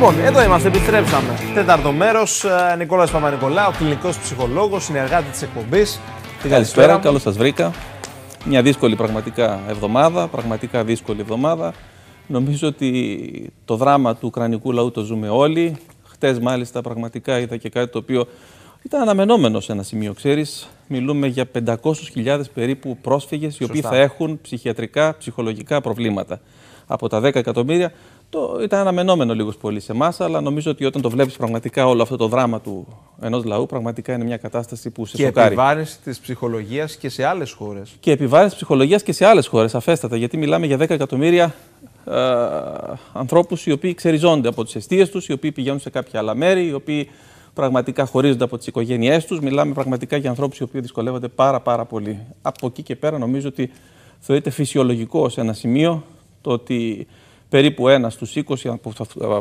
Λοιπόν, εδώ είμαστε, επιστρέψαμε. Τέταρτο μέρος, ε, Νικόλας ο κλινικός ψυχολόγος, συνεργάτης της εκπομπής. Καλησπέρα, καλώς σας βρήκα. Μια δύσκολη πραγματικά εβδομάδα, πραγματικά δύσκολη εβδομάδα. Νομίζω ότι το δράμα του ουκρανικού λαού το ζούμε όλοι. Χτες μάλιστα πραγματικά είδα και κάτι το οποίο ήταν αναμενόμενο σε ένα σημείο, ξέρεις μιλούμε για 500.000 περίπου πρόσφυγες, οι οποίοι θα έχουν ψυχιατρικά, ψυχολογικά προβλήματα. Από τα 10 εκατομμύρια το ήταν αναμενόμενο λίγος πολύ σε εμάς, αλλά νομίζω ότι όταν το βλέπεις πραγματικά όλο αυτό το δράμα του ενός λαού, πραγματικά είναι μια κατάσταση που σε και σοκάρει. Και επιβάρυνση της ψυχολογίας και σε άλλες χώρες. Και επιβάρυνση ψυχολογίας και σε άλλες χώρες, αφέστατα. Γιατί μιλάμε για 10 εκατομμύρια ε, ανθρώπους οι οποίοι ξεριζώνται από τις αιστείες τους, οι οποίοι πηγαίνουν σε κάποια άλλα μέρη, οι οποίοι πραγματικά χωρίζονται από τις οικογένειές τους. Μιλάμε πραγματικά για ανθρώπους οι οποίοι δυσκολεύονται πάρα, πάρα πολύ. Από εκεί και πέρα, νομίζω ότι θεωρείται φυσιολογικό σε ένα σημείο το ότι περίπου ένας στους 20 από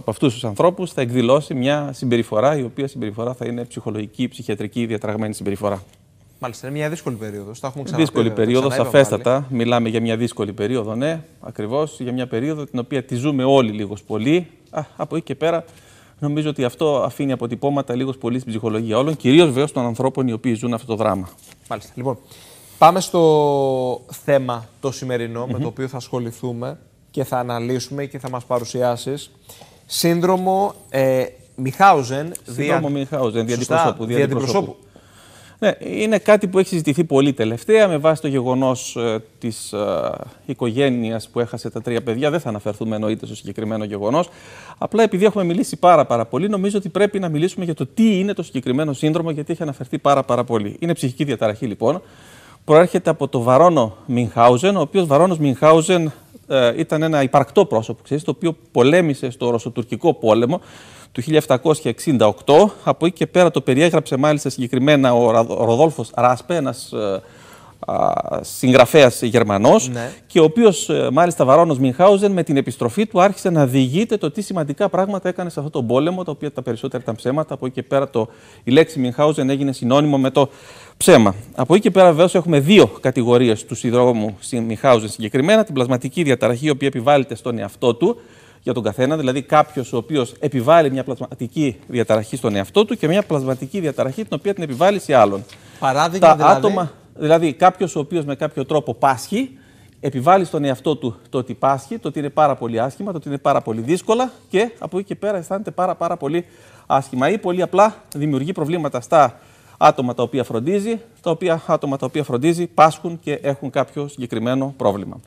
αυτούς τους ανθρώπους θα εκδηλώσει μια συμπεριφορά, η οποία συμπεριφορά θα είναι ψυχολογική, ψυχιατρική, διατραγμένη συμπεριφορά. Μάλιστα, είναι μια δύσκολη περίοδος. Τα έχουμε ξαναπεί. Δύσκολη περίοδο, σαφέστατα. Πάλι. Μιλάμε για μια δύσκολη περίοδο, ναι, ακριβώς. Για μια περίοδο την οποία τη ζούμε όλοι λίγος πολύ. Α, από εκεί και πέρα Νομίζω ότι αυτό αφήνει αποτυπώματα λίγος πολύ στην ψυχολογία όλων, κυρίως βέβαια των ανθρώπων οι οποίοι ζουν αυτό το δράμα. Μάλιστα. Λοιπόν, πάμε στο θέμα το σημερινο με το οποίο θα ασχοληθούμε και θα αναλύσουμε και θα μας παρουσιάσεις. Σύνδρομο ε, Μιχάουζεν. Σύνδρομο δια... Μιχάουζεν, διαντιπροσώπου. Ναι, είναι κάτι που έχει συζητηθεί πολύ τελευταία με βάση το γεγονός ε, της ε, οικογένειας που έχασε τα τρία παιδιά. Δεν θα αναφερθούμε εννοείται στο συγκεκριμένο γεγονός. Απλά επειδή έχουμε μιλήσει πάρα, πάρα πολύ, νομίζω ότι πρέπει να μιλήσουμε για το τι είναι το συγκεκριμένο σύνδρομο, γιατί έχει αναφερθεί πάρα, πάρα πολύ. Είναι ψυχική διαταραχή λοιπόν. Προέρχεται από το Βαρόνο Μινχάουζεν, ο οποίος Βαρόνος Μινχάουζεν ε, ήταν ένα υπαρκτό πρόσωπο, ξέρεις, το οποίο πολέμησε στο Ρωσοτουρκικό πόλεμο του 1768. Από εκεί και πέρα το περιέγραψε μάλιστα συγκεκριμένα ο Ροδόλφος Ράσπε, ένας ε, συγγραφέας Γερμανός ναι. και ο οποίος ε, μάλιστα Βαρόνος Μινχάουζεν με την επιστροφή του άρχισε να διηγείται το τι σημαντικά πράγματα έκανε σε αυτόν τον πόλεμο τα οποία τα περισσότερα ήταν ψέματα από εκεί και πέρα το, η λέξη Μινχάουζεν έγινε συνώνυμο με το ψέμα. Από εκεί και πέρα βεβαίως έχουμε δύο κατηγορίες του συνδρόμου Μινχάουζεν συγκεκριμένα την πλασματική διαταραχή η οποία επιβάλλεται στον εαυτό του για τον καθένα. Δηλαδή, κάποιος ο οποίος επιβάλλει μια πλασματική διαταραχή στον εαυτό του και μια πλασματική διαταραχή την οποία την επιβάλλει σε άλλον. Παράδειγμα, Τα δηλαδή. Άτομα, δηλαδή, κάποιος ο οποίος με κάποιο τρόπο πάσχει, επιβάλλει στον εαυτό του το ότι πάσχει, το ότι είναι πάρα πολύ άσχημα, το ότι είναι πάρα πολύ δύσκολα και από εκεί και πέρα αισθάνεται πάρα, πάρα πολύ άσχημα ή πολύ απλά δημιουργεί προβλήματα στα άτομα τα οποία φροντίζει, τα οποία άτομα τα οποία φροντίζει πάσχουν και έχουν κάποιο συγκεκριμένο πρόβλημα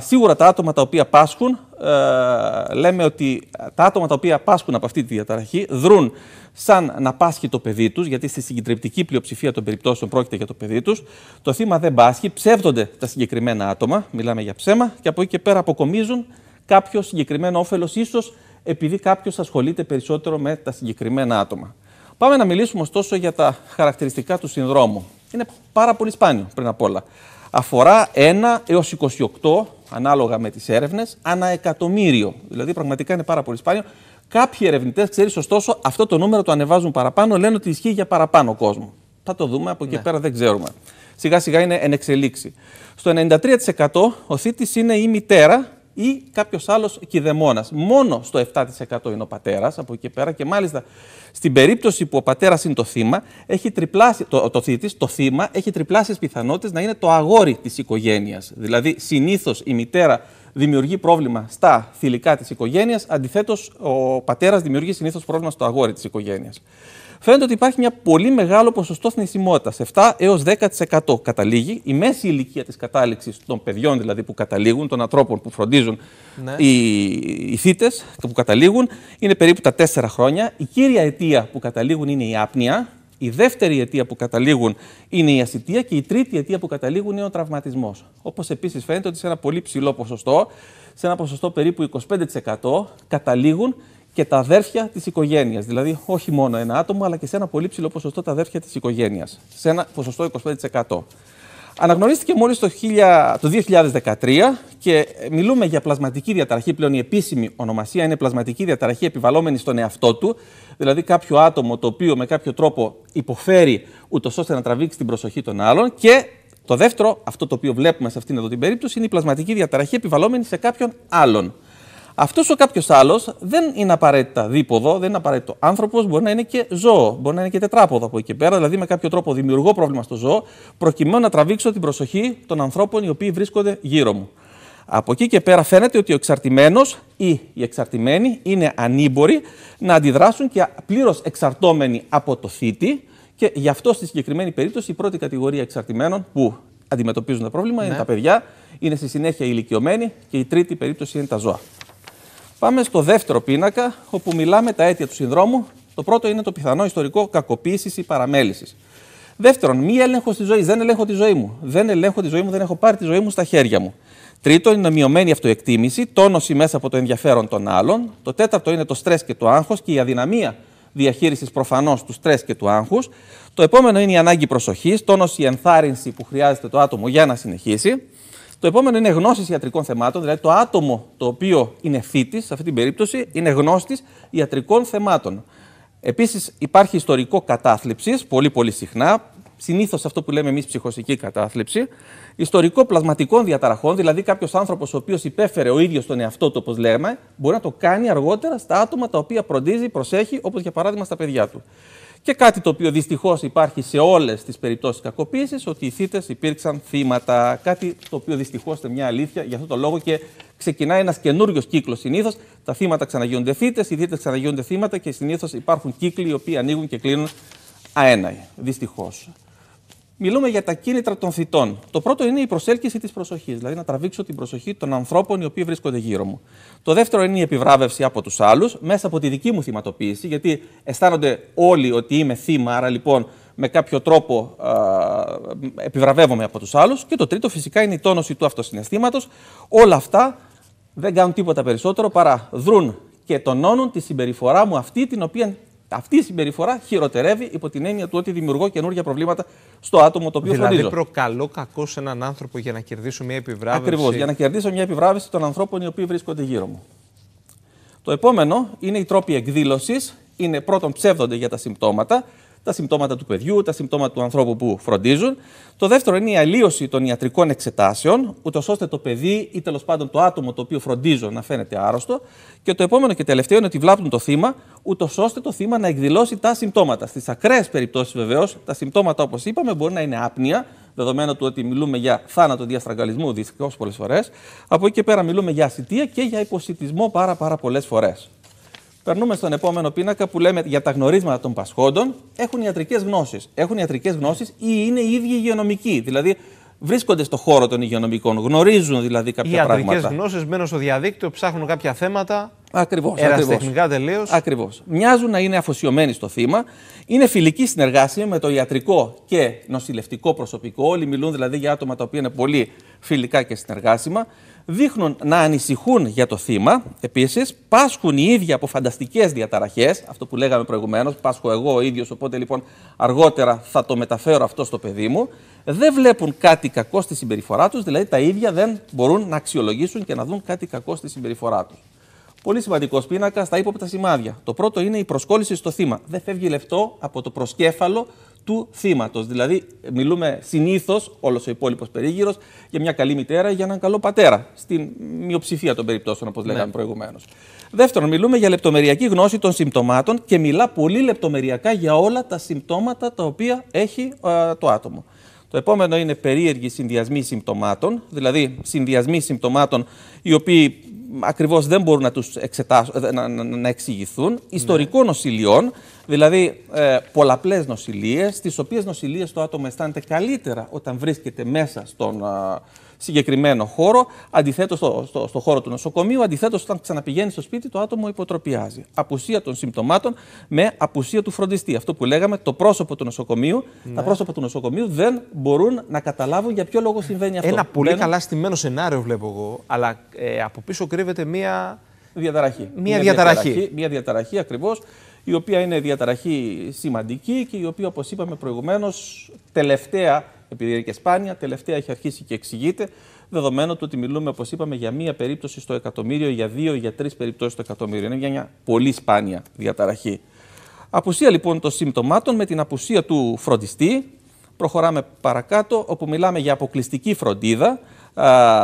σίγουρα τα άτομα τα οποία πάσχουν, ε, λέμε ότι τα άτομα τα οποία πάσχουν από αυτή τη διαταραχή δρούν σαν να πάσχει το παιδί τους, γιατί στη συγκεντρωτική πλειοψηφία των περιπτώσεων πρόκειται για το παιδί τους. Το θύμα δεν πάσχει, ψεύδονται τα συγκεκριμένα άτομα, μιλάμε για ψέμα, και από εκεί και πέρα αποκομίζουν κάποιο συγκεκριμένο όφελος, ίσως επειδή κάποιος ασχολείται περισσότερο με τα συγκεκριμένα άτομα. Πάμε να μιλήσουμε ωστόσο για τα χαρακτηριστικά του συνδρόμου. Είναι πάρα πολύ σπάνιο πριν απ' όλα αφορά 1 έως 28, ανάλογα με τις έρευνες, ανά εκατομμύριο. Δηλαδή πραγματικά είναι πάρα πολύ σπάνιο. Κάποιοι ερευνητές, ξέρεις, ωστόσο, αυτό το νούμερο το ανεβάζουν παραπάνω, λένε ότι ισχύει για παραπάνω κόσμο. Θα το δούμε, από εκεί ναι. πέρα δεν ξέρουμε. Σιγά σιγά είναι εν εξελίξη. Στο 93% ο θήτης είναι η μητέρα ή κάποιος άλλος κυδεμόνα. Μόνο στο 7% είναι ο πατέρας από εκεί πέρα και μάλιστα στην περίπτωση που ο πατέρας είναι το θύμα, έχει τριπλάσει, το, το το θύμα έχει τριπλάσει πιθανότητες να είναι το αγόρι της οικογένειας. Δηλαδή, συνήθως η μητέρα δημιουργεί πρόβλημα στα θηλυκά της οικογένειας. Αντιθέτως, ο πατέρας δημιουργεί συνήθως πρόβλημα στο αγόρι της οικογένειας. Φαίνεται ότι υπάρχει μια πολύ μεγάλο ποσοστό θνησιμότητας, 7 έω 10% καταλήγει. Η μέση ηλικία της κατάληξης των παιδιών δηλαδή που καταλήγουν, των ανθρώπων που φροντίζουν ναι. οι, οι θήτες που καταλήγουν, είναι περίπου τα 4 χρόνια. Η κύρια αιτία που καταλήγουν είναι η άπνοια, η δεύτερη αιτία που καταλήγουν είναι η ασυτεία και η τρίτη αιτία που καταλήγουν είναι ο τραυματισμός. Όπως επίσης φαίνεται ότι σε ένα πολύ ψηλό ποσοστό, σε ένα ποσοστό περίπου 25%, καταλήγουν και τα αδέρφια της οικογένειας. Δηλαδή, όχι μόνο ένα άτομο, αλλά και σε ένα πολύ ψηλό ποσοστό τα αδέρφια της οικογένειας. Σε ένα ποσοστό 25%. Αναγνωρίστηκε μόλις το, 1000, το 2013 και μιλούμε για πλασματική διαταραχή, πλέον η επίσημη ονομασία είναι πλασματική διαταραχή επιβαλλόμενη στον εαυτό του, δηλαδή κάποιο άτομο το οποίο με κάποιο τρόπο υποφέρει ούτως ώστε να τραβήξει την προσοχή των άλλων και το δεύτερο, αυτό το οποίο βλέπουμε σε αυτήν εδώ την περίπτωση, είναι η πλασματική διαταραχή επιβαλλόμενη σε κάποιον άλλον. Αυτός ο κάποιος άλλος δεν είναι απαραίτητα δίποδο, δεν είναι απαραίτητο άνθρωπος, μπορεί να είναι και ζώο, μπορεί να είναι και τετράποδο από εκεί και πέρα. Δηλαδή, με κάποιο τρόπο δημιουργώ πρόβλημα στο ζώο, προκειμένου να τραβήξω την προσοχή των ανθρώπων οι οποίοι βρίσκονται γύρω μου. Από εκεί και πέρα φαίνεται ότι ο εξαρτημένος ή οι εξαρτημένοι είναι ανήμποροι να αντιδράσουν και πλήρως εξαρτώμενοι από το θήτη. Και γι' αυτό στη συγκεκριμένη περίπτωση η πρώτη κατηγορία εξαρτημένων που αντιμετωπίζουν το πρόβλημα ναι. είναι τα παιδιά, είναι στη συνέχεια ηλικιωμένοι και η τρίτη περίπτωση είναι τα ζώα. Πάμε στο δεύτερο πίνακα, όπου μιλάμε τα αίτια του συνδρόμου. Το πρώτο είναι το πιθανό ιστορικό κακοποίησης ή παραμέλησης. Δεύτερον, μη έλεγχο τη ζωή. Δεν ελέγχω τη ζωή μου. Δεν ελέγχω τη ζωή μου, δεν έχω πάρει τη ζωή μου στα χέρια μου. Τρίτον, είναι μειωμένη αυτοεκτίμηση, τόνωση μέσα από το ενδιαφέρον των άλλων. Το τέταρτο είναι το στρες και το άγχος και η αδυναμία διαχείρισης προφανώς του στρες και του άγχους. Το επόμενο είναι η ανάγκη προσοχής, τόνωση, ενθάρρυνση που χρειάζεται το άτομο για να συνεχίσει. Το επόμενο είναι γνώση ιατρικών θεμάτων, δηλαδή το άτομο το οποίο είναι φίτης σε αυτή την περίπτωση, είναι γνώστης ιατρικών θεμάτων. Επίσης, υπάρχει ιστορικό κατάθλιψης, πολύ πολύ συχνά, συνήθως αυτό που λέμε εμείς ψυχοσική κατάθλιψη. Ιστορικό πλασματικών διαταραχών, δηλαδή κάποιος άνθρωπος ο οποίος υπέφερε ο ίδιος τον εαυτό του, όπως λέμε, μπορεί να το κάνει αργότερα στα άτομα τα οποία φροντίζει, προσέχει, όπως για παράδειγμα στα παιδιά του. Και κάτι το οποίο δυστυχώς υπάρχει σε όλες τις περιπτώσεις κακοποίησης, ότι οι θήτε υπήρξαν θύματα. Κάτι το οποίο δυστυχώς είναι μια αλήθεια. Γι' αυτό το λόγο και ξεκινάει ένας καινούριος κύκλος συνήθως. Τα θύματα ξαναγίνονται θήτε, οι θήτε ξαναγίνονται θύματα και συνήθως υπάρχουν κύκλοι οι οποίοι ανοίγουν και κλείνουν αέναοι. Δυστυχώς. Μιλούμε για τα κίνητρα των θητών. Το πρώτο είναι η προσέλκυση της προσοχής, δηλαδή να τραβήξω την προσοχή των ανθρώπων οι οποίοι βρίσκονται γύρω μου. Το δεύτερο είναι η επιβράβευση από τους άλλους μέσα από τη δική μου θυματοποίηση, γιατί αισθάνονται όλοι ότι είμαι θύμα, άρα λοιπόν με κάποιο τρόπο επιβραβεύομαι από τους άλλους. Και το τρίτο φυσικά είναι η τόνωση του αυτοσυναισθήματος. Όλα αυτά δεν κάνουν τίποτα περισσότερο παρά δρούν και τονώνουν τη συμπεριφορά μου αυτή την οποία αυτή η συμπεριφορά χειροτερεύει υπό την έννοια του ότι δημιουργώ καινούργια προβλήματα στο άτομο το οποίο δηλαδή, φροντίζω. Δηλαδή προκαλώ κακό σε έναν άνθρωπο για να κερδίσω μια επιβράβευση. Ακριβώς, για να κερδίσω μια επιβράβευση των ανθρώπων οι οποίοι βρίσκονται γύρω μου. Το επόμενο είναι οι τρόποι εκδήλωσης. Είναι πρώτον ψεύδονται για τα συμπτώματα τα συμπτώματα του παιδιού, τα συμπτώματα του ανθρώπου που φροντίζουν. Το δεύτερο είναι η αλλίωση των ιατρικών εξετάσεων, ούτως ώστε το παιδί ή τέλος πάντων το άτομο το οποίο φροντίζω να φαίνεται άρρωστο. Και το επόμενο και τελευταίο είναι ότι βλάπτουν το θύμα, ούτως ώστε το θύμα να εκδηλώσει τα συμπτώματα. Στις ακραίες περιπτώσεις βεβαίως, τα συμπτώματα όπως είπαμε μπορεί να είναι άπνοια, δεδομένου του ότι μιλούμε για θάνατο διαστραγγαλισμού δυστυχώς πολλές φορές. Από εκεί και πέρα μιλούμε για ασυτεία και για υποσυτισμό πάρα, πάρα πολλές φορές. Περνούμε στον επόμενο πίνακα που λέμε για τα γνωρίσματα των πασχόντων. Έχουν ιατρικές γνώσεις. Έχουν ιατρικές γνώσεις ή είναι οι ίδιοι υγειονομικοί. Δηλαδή βρίσκονται στον χώρο των υγειονομικών. Γνωρίζουν δηλαδή κάποια πράγματα. Οι ιατρικές γνώσεις μένουν στο διαδίκτυο, ψάχνουν κάποια θέματα. Ακριβώς. Ερασιτεχνικά τελείως. Ακριβώς. Μοιάζουν να είναι αφοσιωμένοι στο θύμα. Είναι φιλική συνεργασία με το ιατρικό και νοσηλευτικό προσωπικό. Όλοι μιλούν δηλαδή για άτομα τα οποία είναι πολύ φιλικά και συνεργάσιμα. Δείχνουν να ανησυχούν για το θύμα. Επίσης, πάσχουν οι ίδιοι από φανταστικές διαταραχές. Αυτό που λέγαμε προηγουμένως. Πάσχω εγώ ο ίδιος, οπότε λοιπόν αργότερα θα το μεταφέρω αυτό στο παιδί μου. Δεν βλέπουν κάτι κακό στη συμπεριφορά τους, δηλαδή τα ίδια δεν μπορούν να αξιολογήσουν και να δουν κάτι κακό στη συμπεριφορά τους. Πολύ σημαντικός πίνακας στα ύποπτα σημάδια. Το πρώτο είναι η προσκόλληση στο θύμα. Δεν φεύγει λεπτό από το προσκέφαλο του θύματος. Δηλαδή, μιλούμε συνήθως, όλος ο υπόλοιπος περίγυρος, για μια καλή μητέρα ή για έναν καλό πατέρα. Στην μειοψηφία των περιπτώσεων, όπως λέγαμε ναι. προηγουμένως. Δεύτερον, μιλούμε για λεπτομεριακή γνώση των συμπτωμάτων και μιλά πολύ λεπτομεριακά για όλα τα συμπτώματα τα οποία έχει το άτομο. Το επόμενο είναι περίεργοι συνδυασμοί συμπτωμάτων, δηλαδή συνδυασμοί συμπτωμάτων οι οποίοι ακριβώς δεν μπορούν να, τους εξετάσουν, ε, να, να, να εξηγηθούν, ιστορικών νοσηλειών, δηλαδή ε, πολλαπλές νοσηλίε, τις οποίες νοσηλίε το άτομο αισθάνεται καλύτερα όταν βρίσκεται μέσα στον, ε, συγκεκριμένο χώρο. Αντιθέτως, στο, στο, στο, χώρο του νοσοκομείου, αντιθέτως, όταν ξαναπηγαίνει στο σπίτι, το άτομο υποτροπιάζει. Απουσία των συμπτωμάτων με απουσία του φροντιστή. Αυτό που λέγαμε, το πρόσωπο του νοσοκομείου, τα ναι. πρόσωπα του νοσοκομείου δεν μπορούν να καταλάβουν για ποιο λόγο συμβαίνει αυτό. Ένα πολύ καλά στημένο σενάριο βλέπω εγώ, αλλά ε, από πίσω κρύβεται μία. Διαταραχή. Μία, διαταραχή. Μία διαταραχή ακριβώς η οποία είναι διαταραχή σημαντική και η οποία, όπως είπαμε προηγουμένως, τελευταία, επειδή είναι και σπάνια, τελευταία έχει αρχίσει και εξηγείται, δεδομένου του ότι μιλούμε, δύο, για τρει είπαμε, για μία περίπτωση στο εκατομμύριο, για δύο, για τρεις περιπτωσει στο εκατομμύριο. Είναι μια πολύ σπάνια διαταραχή. Απουσία λοιπόν των συμπτωμάτων με την απουσία του φροντιστή. Προχωράμε παρακάτω, όπου μιλάμε για αποκλειστική φροντίδα,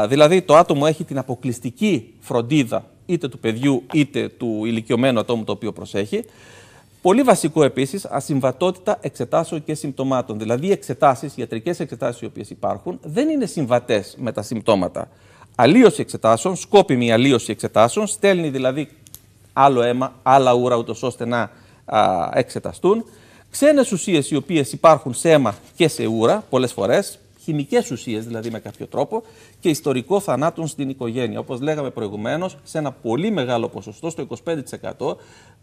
δηλαδή το άτομο έχει την αποκλειστική φροντίδα είτε του παιδιού είτε του ηλικιωμένου ατόμου το οποίο προσέχει. Πολύ βασικό επίσης, ασυμβατότητα εξετάσεων και συμπτωμάτων. Δηλαδή, οι εξετάσεις, ιατρικές εξετάσεις οι οποίες υπάρχουν, δεν είναι συμβατές με τα συμπτώματα. Αλλίωση εξετάσεων, σκόπιμη αλλίωση εξετάσεων, στέλνει δηλαδή άλλο αίμα, άλλα ούρα, ούτως ώστε να α, εξεταστούν. Ξένες ουσίες οι οποίες υπάρχουν σε αίμα και σε ούρα, πολλές φορές, χημικές ουσίες δηλαδή με κάποιο τρόπο και ιστορικό θανάτων στην οικογένεια. Όπως λέγαμε προηγουμένως, σε ένα πολύ μεγάλο ποσοστό, στο 25%,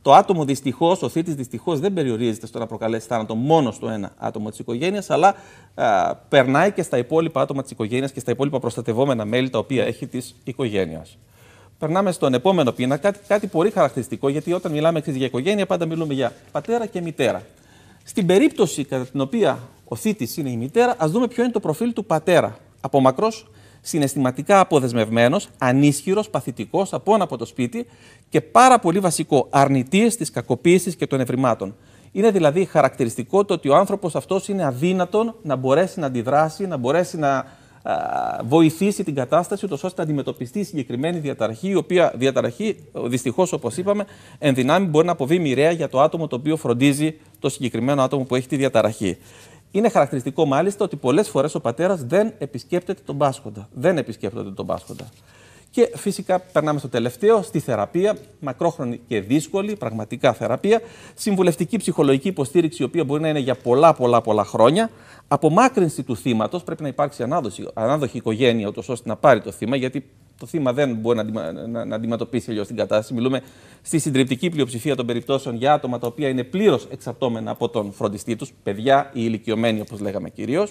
το άτομο δυστυχώς, ο θήτης δυστυχώς δεν περιορίζεται στο να προκαλέσει θάνατο μόνο στο ένα άτομο της οικογένειας, αλλά περνάει και στα υπόλοιπα άτομα της οικογένειας και στα υπόλοιπα προστατευόμενα μέλη τα οποία έχει της οικογένειας. Περνάμε στον επόμενο πίνακα, κάτι, κάτι πολύ χαρακτηριστικό, γιατί όταν μιλάμε για οικογένεια, πάντα μιλούμε για πατέρα και μητέρα. Στην περίπτωση κατά την οποία ο θήτης είναι η μητέρα, ας δούμε ποιο είναι το προφίλ του πατέρα. Από μακρός, συναισθηματικά αποδεσμευμένος, ανίσχυρος, παθητικός, απόν από το σπίτι και πάρα πολύ βασικό, αρνητή της κακοποίησης και των ευρημάτων. Είναι δηλαδή χαρακτηριστικό το ότι ο άνθρωπος αυτός είναι αδύνατο να μπορέσει να αντιδράσει, να μπορέσει να βοηθήσει την κατάσταση, ούτως ώστε να αντιμετωπιστεί η συγκεκριμένη διαταραχή, η οποία διαταραχή, δυστυχώς, όπως είπαμε, ενδυνάμει μπορεί να αποβεί μοιραία για το άτομο το οποίο φροντίζει το συγκεκριμένο άτομο που έχει τη διαταραχή. Είναι χαρακτηριστικό μάλιστα ότι πολλές φορές ο πατέρας δεν επισκέπτεται τον πάσχοντα. Δεν επισκέπτονται τον πάσχοντα. Και φυσικά περνάμε στο τελευταίο, στη θεραπεία, μακρόχρονη και δύσκολη, πραγματικά θεραπεία, συμβουλευτική ψυχολογική υποστήριξη, η οποία μπορεί να είναι για πολλά πολλά πολλά χρόνια, απομάκρυνση του θύματος, πρέπει να υπάρξει ανάδοχη, ανάδοχη οικογένεια, ώστε να πάρει το θύμα, γιατί το θύμα δεν μπορεί να, να, να αντιμετωπίσει αλλιώς την κατάσταση. Μιλούμε στη συντριπτική πλειοψηφία των περιπτώσεων για άτομα τα οποία είναι πλήρως εξαρτώμενα από τον φροντιστή τους, παιδιά ή ηλικιωμένοι όπως λέγαμε κυρίως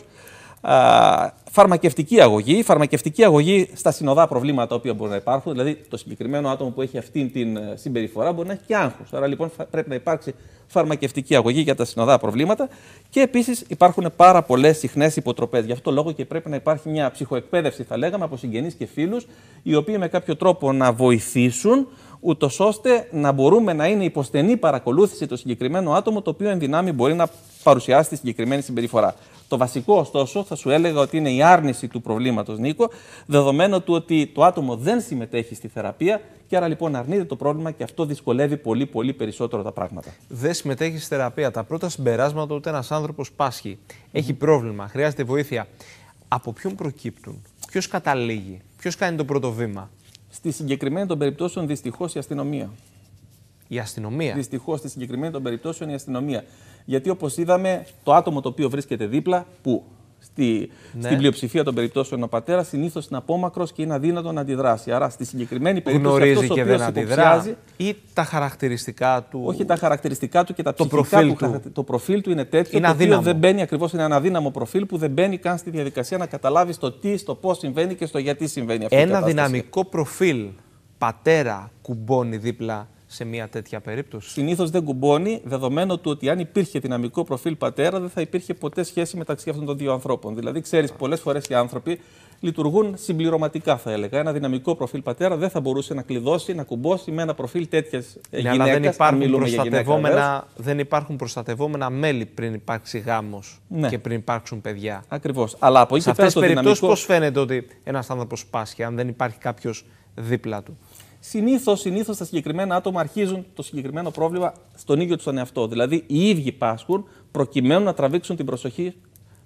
φαρμακευτική αγωγή. φαρμακευτική αγωγή στα συνοδά προβλήματα τα οποία μπορεί να υπάρχουν. Δηλαδή, το συγκεκριμένο άτομο που έχει αυτή την ε, συμπεριφορά μπορεί να έχει και άγχος. Άρα, λοιπόν, πρέπει να υπάρξει φαρμακευτική αγωγή για τα συνοδά προβλήματα. Και επίσης υπάρχουν πάρα πολλές συχνές υποτροπές. Γι' αυτό λόγο και πρέπει να υπάρχει μια ψυχοεκπαίδευση, θα λέγαμε, από συγγενείς και φίλους, οι οποίοι με κάποιο τρόπο να βοηθήσουν ούτως ώστε να μπορούμε να είναι υποστενή παρακολούθηση το συγκεκριμένο άτομο, το οποίο εν δυνάμει μπορεί να παρουσιάσει τη συγκεκριμένη συμπεριφορά. Το βασικό, ωστόσο, θα σου έλεγα ότι είναι η άρνηση του προβλήματος, Νίκο, δεδομένου του ότι το άτομο δεν συμμετέχει στη θεραπεία και άρα λοιπόν αρνείται το πρόβλημα και αυτό δυσκολεύει πολύ, πολύ περισσότερο τα πράγματα. Δεν συμμετέχει στη θεραπεία. Τα πρώτα συμπεράσματα ότι ένας άνθρωπος πάσχει, έχει πρόβλημα, χρειάζεται βοήθεια. Από ποιον προκύπτουν, ποιος καταλήγει, ποιος κάνει το πρώτο βήμα. Στη συγκεκριμένη των περιπτώσεων, δυστυχώς η αστυνομία. Η αστυνομία. Δυστυχώς στη συγκεκριμένη των περιπτώσεων η αστυνομία. Γιατί όπως είδαμε, το άτομο το οποίο βρίσκεται δίπλα, που στη, ναι. στην πλειοψηφία των περιπτώσεων ο πατέρας, συνήθως είναι απόμακρος και είναι αδύνατο να αντιδράσει. Άρα στη συγκεκριμένη περίπτωση. Γνωρίζει και δεν αντιδράζει. ή τα χαρακτηριστικά του. Όχι τα χαρακτηριστικά του και τα το προφίλ του. Το προφίλ του είναι τέτοιο. Είναι αδύναμο. δεν μπαίνει ακριβώς. Είναι ένα αδύναμο προφίλ που δεν μπαίνει καν στη διαδικασία να καταλάβει το τι, στο πώς συμβαίνει και στο γιατί συμβαίνει αυτό. Ένα δυναμικό προφίλ πατέρα κουμπώνει δίπλα σε μια τέτοια περίπτωση. Συνήθως δεν κουμπώνει, δεδομένου του ότι αν υπήρχε δυναμικό προφίλ πατέρα, δεν θα υπήρχε ποτέ σχέση μεταξύ αυτών των δύο ανθρώπων. Δηλαδή, ξέρεις, πολλές φορές οι άνθρωποι λειτουργούν συμπληρωματικά, θα έλεγα. Ένα δυναμικό προφίλ πατέρα δεν θα μπορούσε να κλειδώσει, να κουμπώσει με ένα προφίλ τέτοιας ε, ναι, γυναίκα. Αλλά δεν υπάρχουν, προστατευόμενα, δεν υπάρχουν προστατευόμενα μέλη πριν υπάρξει γάμος ναι. και πριν υπάρξουν παιδιά. Ακριβώς. Αλλά από εκεί πέρα. περιπτώσει, πώς φαίνεται ότι ένας άνθρωπος πάσχει, αν δεν υπάρχει κάποιος δίπλα του. Συνήθως συνήθως τα συγκεκριμένα άτομα αρχίζουν το συγκεκριμένο πρόβλημα στον ίδιο τους τον εαυτό. Δηλαδή, οι ίδιοι πάσχουν προκειμένου να τραβήξουν την προσοχή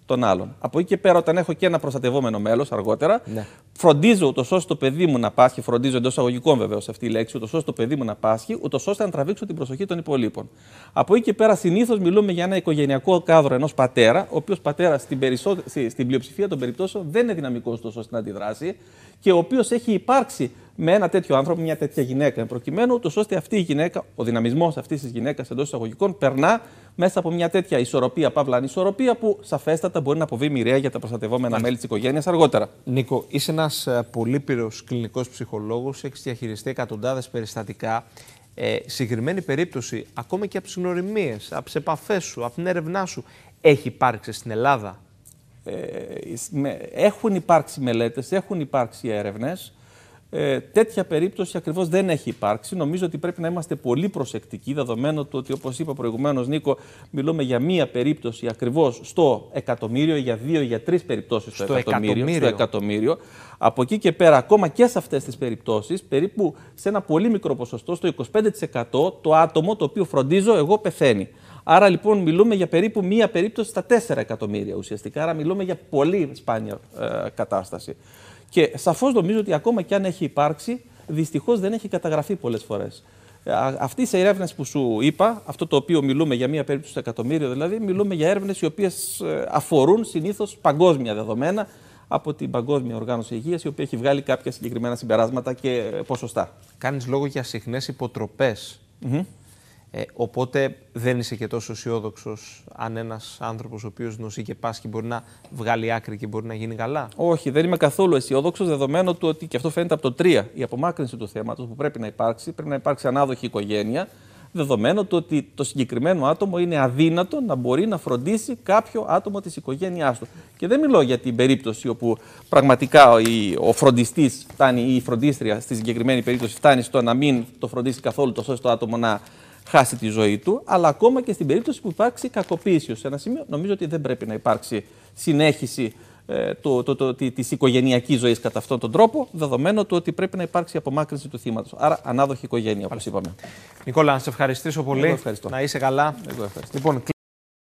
των άλλων. Από εκεί και πέρα, όταν έχω και ένα προστατευόμενο μέλος αργότερα, ναι φροντίζω ούτως ώστε το παιδί μου να πάσχει, φροντίζω εντός αγωγικών βεβαίως αυτή η λέξη, ούτως ώστε το παιδί μου να πάσχει, ούτως ώστε να τραβήξω την προσοχή των υπολείπων. Από εκεί και πέρα, συνήθως μιλούμε για ένα οικογενειακό κάδρο ενός πατέρα, ο οποίος πατέρα στην, περισσό... στην πλειοψηφία των περιπτώσεων δεν είναι δυναμικός τόσο ώστε να αντιδράσει και ο οποίος έχει υπάρξει με ένα τέτοιο άνθρωπο, μια τέτοια γυναίκα, προκειμένου, ούτως ώστε αυτή η γυναίκα, ο δυναμισμός αυτής της γυναίκας εντός εισαγωγικών, περνά μέσα από μια τέτοια ισορροπία, παύλα ανισορροπία, που σαφέστατα μπορεί να αποβεί μοιραία για τα προστατευόμενα μέλη της οικογένειας αργότερα. Νίκο, είσαι ένας ένας ε, πολύπειρος κλινικός ψυχολόγος έχει διαχειριστεί εκατοντάδες περιστατικά. Ε, συγκεκριμένη περίπτωση, ακόμα και από τις γνωριμίες, από τις επαφές σου, από την έρευνά σου, έχει υπάρξει στην Ελλάδα. Ε, ε, έχουν υπάρξει μελέτες, έχουν υπάρξει έρευνες. Ε, τέτοια περίπτωση ακριβώς δεν έχει υπάρξει. Νομίζω ότι πρέπει να είμαστε πολύ προσεκτικοί, δεδομένου του ότι όπως είπα προηγουμένως Νίκο, μιλούμε για μία περίπτωση ακριβώς στο εκατομμύριο, για δύο, για τρεις περιπτώσεις στο, στο εκατομμύριο, εκατομμύριο. Στο εκατομμύριο. Από εκεί και πέρα, ακόμα και σε αυτές τις περιπτώσεις, περίπου σε ένα πολύ μικρό ποσοστό, στο 25% το άτομο το οποίο φροντίζω εγώ πεθαίνει. Άρα λοιπόν μιλούμε για περίπου μία περίπτωση στα 4 εκατομμύρια ουσιαστικά. Άρα μιλούμε για πολύ σπάνια ε, κατάσταση. Και σαφώς νομίζω ότι ακόμα και αν έχει υπάρξει, δυστυχώς δεν έχει καταγραφεί πολλές φορές. Ε, Αυτή οι έρευνες που σου είπα, αυτό το οποίο μιλούμε για μία περίπτωση εκατομμύριο δηλαδή, μιλούμε για έρευνες οι οποίες ε, αφορούν συνήθως παγκόσμια δεδομένα από την Παγκόσμια Οργάνωση Υγείας, η οποία έχει βγάλει κάποια συγκεκριμένα συμπεράσματα και ε, ποσοστά. Κάνεις λόγο για συχνές υποτροπές. Ε, οπότε δεν είσαι και τόσο αισιόδοξος αν ένας άνθρωπος ο οποίος νοσεί και πάσχει μπορεί να βγάλει άκρη και μπορεί να γίνει καλά. Όχι, δεν είμαι καθόλου αισιόδοξος δεδομένου του ότι και αυτό φαίνεται από το 3. Η απομάκρυνση του θέματος που πρέπει να υπάρξει, πρέπει να υπάρξει ανάδοχη οικογένεια. Δεδομένου του ότι το συγκεκριμένο άτομο είναι αδύνατο να μπορεί να φροντίσει κάποιο άτομο της οικογένειάς του. Και δεν μιλώ για την περίπτωση όπου πραγματικά ο φροντιστής φτάνει ή η φροντίστρια στη συγκεκριμένη περίπτωση φτάνει στο να μην το φροντίσει καθόλου, τόσο το άτομο να χάσει τη ζωή του, αλλά ακόμα και στην περίπτωση που υπάρξει κακοποίηση σε ένα σημείο, νομίζω ότι δεν πρέπει να υπάρξει συνέχιση ε, τη οικογενειακής ζωής κατά αυτόν τον τρόπο, δεδομένου του ότι πρέπει να υπάρξει απομάκρυνση του θύματος. Άρα, ανάδοχη οικογένεια, όπως είπαμε. Νικόλα, να σε ευχαριστήσω πολύ. Να είσαι καλά. Εγώ ευχαριστώ. Λοιπόν,